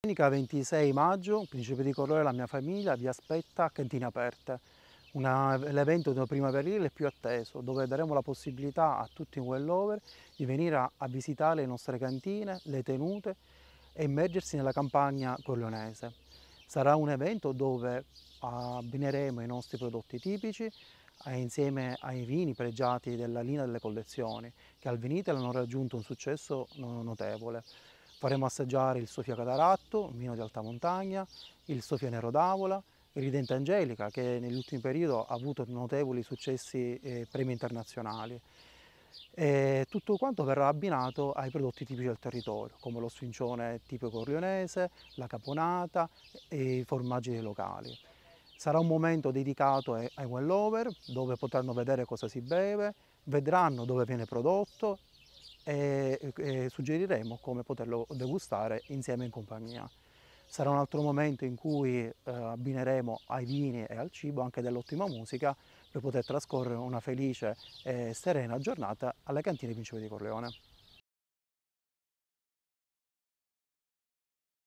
Domenica 26 maggio, Principe di Colore e la mia famiglia vi aspetta a Cantine Aperte, l'evento primaverile più atteso, dove daremo la possibilità a tutti i well-over di venire a, a, visitare le nostre cantine, le tenute e immergersi nella campagna corleonese. Sarà un evento dove abbineremo i nostri prodotti tipici eh, insieme ai vini pregiati della linea delle collezioni, che al Vinitela hanno raggiunto un successo notevole. Faremo assaggiare il Sofia Cataratto, un vino di alta montagna, il Sofia Nero d'Avola, il Ridente Angelica che negli ultimi periodi ha avuto notevoli successi e eh, premi internazionali. E tutto quanto verrà abbinato ai prodotti tipici del territorio, come lo sfincione tipico orlionese, la caponata e i formaggi locali. Sarà un momento dedicato ai well over, dove potranno vedere cosa si beve, vedranno dove viene prodotto e, e suggeriremo come poterlo degustare insieme in compagnia. Sarà un altro momento in cui eh, abbineremo ai vini e al cibo anche dell'ottima musica per poter trascorrere una felice e serena giornata alle cantine Principe di Corleone.